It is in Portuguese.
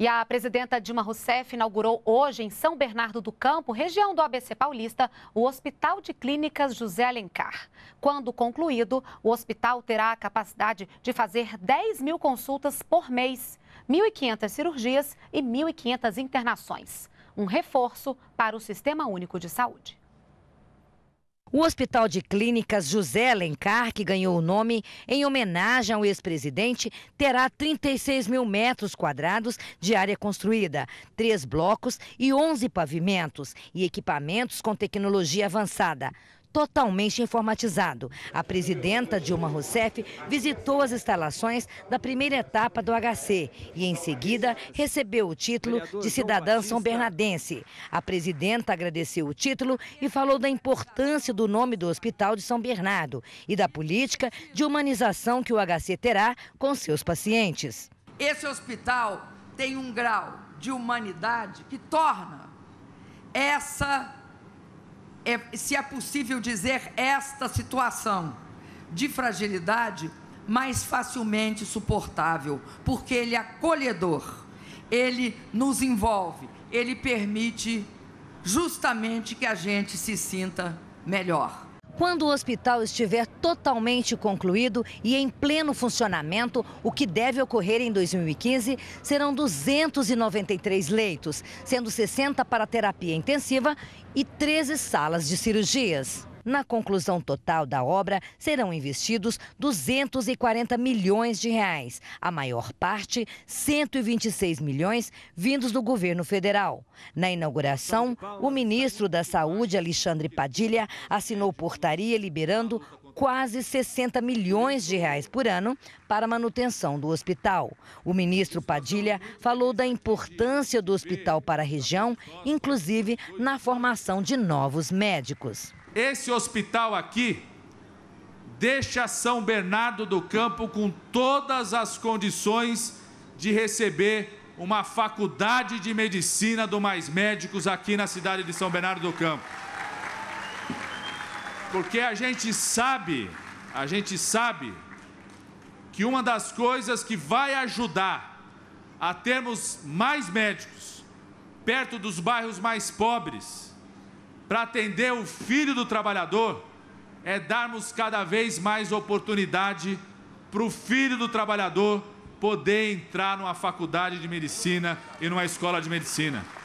E a presidenta Dilma Rousseff inaugurou hoje em São Bernardo do Campo, região do ABC Paulista, o Hospital de Clínicas José Alencar. Quando concluído, o hospital terá a capacidade de fazer 10 mil consultas por mês, 1.500 cirurgias e 1.500 internações. Um reforço para o Sistema Único de Saúde. O Hospital de Clínicas José Alencar, que ganhou o nome em homenagem ao ex-presidente, terá 36 mil metros quadrados de área construída, três blocos e 11 pavimentos e equipamentos com tecnologia avançada totalmente informatizado. A presidenta Dilma Rousseff visitou as instalações da primeira etapa do HC e, em seguida, recebeu o título de cidadã são Bernadense. A presidenta agradeceu o título e falou da importância do nome do Hospital de São Bernardo e da política de humanização que o HC terá com seus pacientes. Esse hospital tem um grau de humanidade que torna essa é, se é possível dizer, esta situação de fragilidade mais facilmente suportável, porque ele é acolhedor, ele nos envolve, ele permite justamente que a gente se sinta melhor. Quando o hospital estiver totalmente concluído e em pleno funcionamento, o que deve ocorrer em 2015 serão 293 leitos, sendo 60 para terapia intensiva e 13 salas de cirurgias. Na conclusão total da obra, serão investidos 240 milhões de reais, a maior parte, 126 milhões, vindos do governo federal. Na inauguração, o ministro da Saúde, Alexandre Padilha, assinou portaria liberando quase 60 milhões de reais por ano para a manutenção do hospital. O ministro Padilha falou da importância do hospital para a região, inclusive na formação de novos médicos. Esse hospital aqui deixa São Bernardo do Campo com todas as condições de receber uma faculdade de medicina do Mais Médicos aqui na cidade de São Bernardo do Campo. Porque a gente sabe, a gente sabe que uma das coisas que vai ajudar a termos mais médicos perto dos bairros mais pobres para atender o filho do trabalhador é darmos cada vez mais oportunidade para o filho do trabalhador poder entrar numa faculdade de medicina e numa escola de medicina.